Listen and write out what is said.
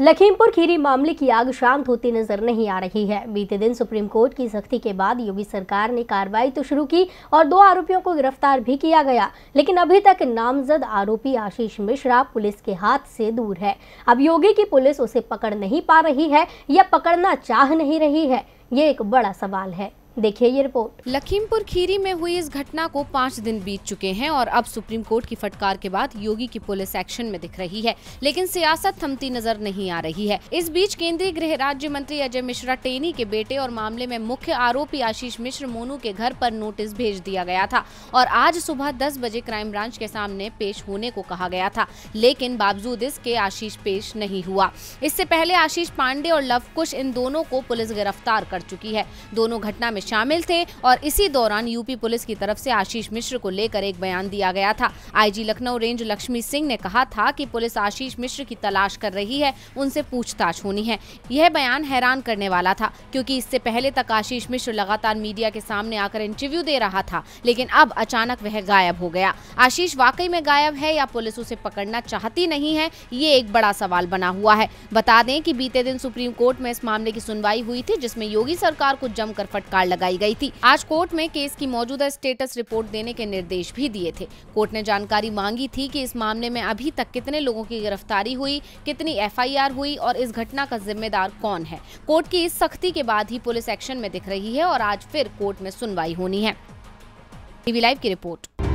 लखीमपुर खीरी मामले की आग शांत होती नजर नहीं आ रही है बीते दिन सुप्रीम कोर्ट की सख्ती के बाद योगी सरकार ने कार्रवाई तो शुरू की और दो आरोपियों को गिरफ्तार भी किया गया लेकिन अभी तक नामजद आरोपी आशीष मिश्रा पुलिस के हाथ से दूर है अब योगी की पुलिस उसे पकड़ नहीं पा रही है या पकड़ना चाह नहीं रही है ये एक बड़ा सवाल है देखिए ये रिपोर्ट लखीमपुर खीरी में हुई इस घटना को पाँच दिन बीत चुके हैं और अब सुप्रीम कोर्ट की फटकार के बाद योगी की पुलिस एक्शन में दिख रही है लेकिन सियासत थमती नजर नहीं आ रही है इस बीच केंद्रीय गृह राज्य मंत्री अजय मिश्रा टेनी के बेटे और मामले में मुख्य आरोपी आशीष मिश्र मोनू के घर आरोप नोटिस भेज दिया गया था और आज सुबह दस बजे क्राइम ब्रांच के सामने पेश होने को कहा गया था लेकिन बावजूद इसके आशीष पेश नहीं हुआ इससे पहले आशीष पांडे और लवकुश इन दोनों को पुलिस गिरफ्तार कर चुकी है दोनों घटना में शामिल थे और इसी दौरान यूपी पुलिस की तरफ से आशीष मिश्र को लेकर एक बयान दिया गया था आईजी लखनऊ रेंज लक्ष्मी सिंह ने कहा था कि पुलिस आशीष मिश्र की तलाश कर रही है उनसे पूछताछ होनी है यह बयान हैरान करने वाला था क्योंकि इससे पहले तक आशीष मिश्र लगातार मीडिया के सामने आकर इंटरव्यू दे रहा था लेकिन अब अचानक वह गायब हो गया आशीष वाकई में गायब है या पुलिस उसे पकड़ना चाहती नहीं है ये एक बड़ा सवाल बना हुआ है बता दें कि बीते दिन सुप्रीम कोर्ट में इस मामले की सुनवाई हुई थी जिसमें योगी सरकार को जमकर फटकार लगाई गई थी आज कोर्ट में केस की मौजूदा स्टेटस रिपोर्ट देने के निर्देश भी दिए थे कोर्ट ने जानकारी मांगी थी कि इस मामले में अभी तक कितने लोगों की गिरफ्तारी हुई कितनी एफआईआर हुई और इस घटना का जिम्मेदार कौन है कोर्ट की इस सख्ती के बाद ही पुलिस एक्शन में दिख रही है और आज फिर कोर्ट में सुनवाई होनी है टीवी लाइव की रिपोर्ट